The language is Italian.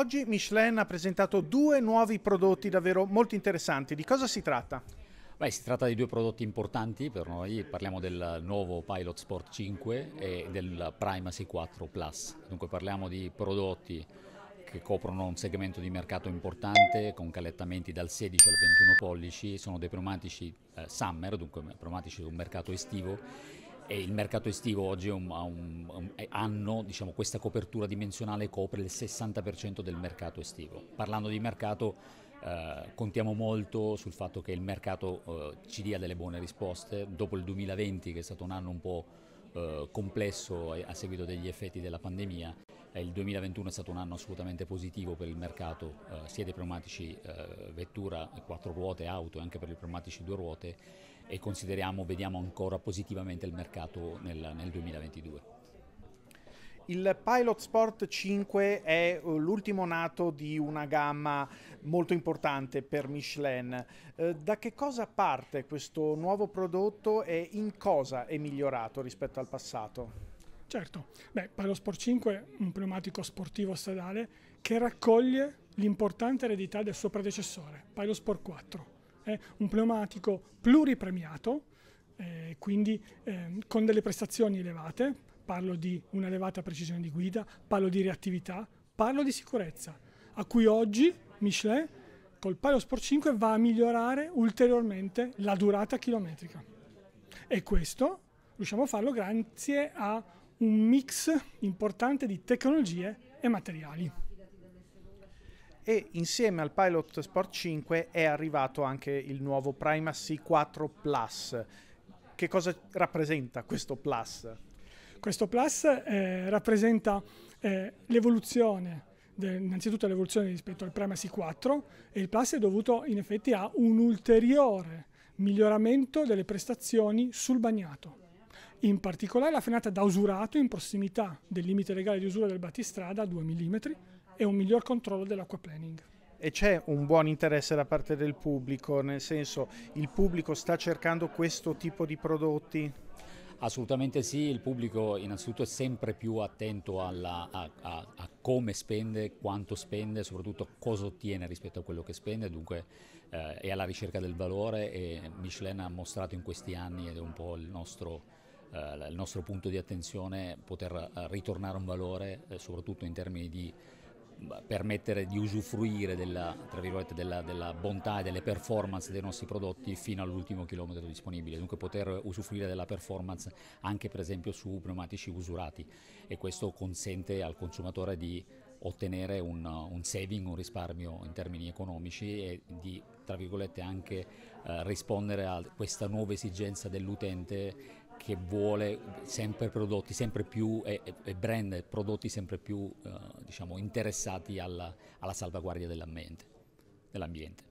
Oggi Michelin ha presentato due nuovi prodotti davvero molto interessanti. Di cosa si tratta? Beh, si tratta di due prodotti importanti per noi, parliamo del nuovo Pilot Sport 5 e del Primacy 4 Plus, dunque parliamo di prodotti che coprono un segmento di mercato importante con calettamenti dal 16 al 21 pollici, sono dei pneumatici eh, summer, dunque pneumatici di un mercato estivo e il mercato estivo oggi è un, un, hanno, diciamo, questa copertura dimensionale copre il 60% del mercato estivo. Parlando di mercato eh, contiamo molto sul fatto che il mercato eh, ci dia delle buone risposte. Dopo il 2020 che è stato un anno un po' eh, complesso a seguito degli effetti della pandemia, eh, il 2021 è stato un anno assolutamente positivo per il mercato eh, sia dei pneumatici eh, vettura, quattro ruote, auto e anche per i pneumatici due ruote e consideriamo, vediamo ancora positivamente il mercato nel, nel 2022. Il Pilot Sport 5 è eh, l'ultimo nato di una gamma molto importante per Michelin. Eh, da che cosa parte questo nuovo prodotto e in cosa è migliorato rispetto al passato? Certo, beh, Palo Sport 5 è un pneumatico sportivo stradale che raccoglie l'importante eredità del suo predecessore, Palo Sport 4. È eh, un pneumatico pluripremiato, eh, quindi eh, con delle prestazioni elevate, parlo di un'elevata precisione di guida, parlo di reattività, parlo di sicurezza, a cui oggi Michelin col Palo Sport 5 va a migliorare ulteriormente la durata chilometrica. E questo riusciamo a farlo grazie a un mix importante di tecnologie e materiali. E insieme al Pilot Sport 5 è arrivato anche il nuovo Primacy 4 Plus. Che cosa rappresenta questo Plus? Questo Plus eh, rappresenta eh, l'evoluzione innanzitutto l'evoluzione rispetto al Primacy 4 e il Plus è dovuto in effetti a un ulteriore miglioramento delle prestazioni sul bagnato. In particolare la frenata da usurato in prossimità del limite legale di usura del battistrada a 2 mm e un miglior controllo dell'acquaplaning e c'è un buon interesse da parte del pubblico, nel senso il pubblico sta cercando questo tipo di prodotti? Assolutamente sì, il pubblico innanzitutto è sempre più attento alla, a, a, a, come spende, quanto spende, soprattutto cosa ottiene rispetto a quello che spende, dunque eh, è alla ricerca del valore e Michelin ha mostrato in questi anni ed è un po' il nostro eh, il nostro punto di attenzione poter eh, ritornare un valore eh, soprattutto in termini di permettere di usufruire della, della, della, bontà e delle performance dei nostri prodotti fino all'ultimo chilometro disponibile, dunque poter usufruire della performance anche per esempio su pneumatici usurati e questo consente al consumatore di ottenere un, un saving, un risparmio in termini economici e di tra virgolette anche eh, rispondere a questa nuova esigenza dell'utente che vuole sempre prodotti, sempre più e, e brand prodotti sempre più eh, diciamo, interessati alla, alla salvaguardia dell'ambiente. dell'ambiente.